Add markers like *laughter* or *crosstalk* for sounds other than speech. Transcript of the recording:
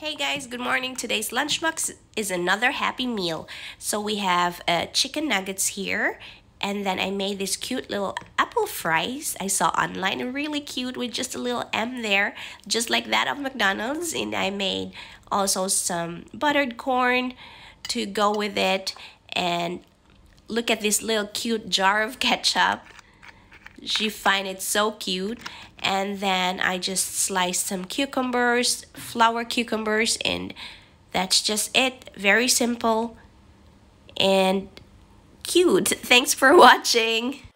Hey guys, good morning. Today's lunchbox is another happy meal. So we have uh, chicken nuggets here and then I made this cute little apple fries I saw online. really cute with just a little M there, just like that of McDonald's. And I made also some buttered corn to go with it. And look at this little cute jar of ketchup she find it so cute. And then I just slice some cucumbers, flower cucumbers, and that's just it. Very simple and cute. *laughs* Thanks for watching.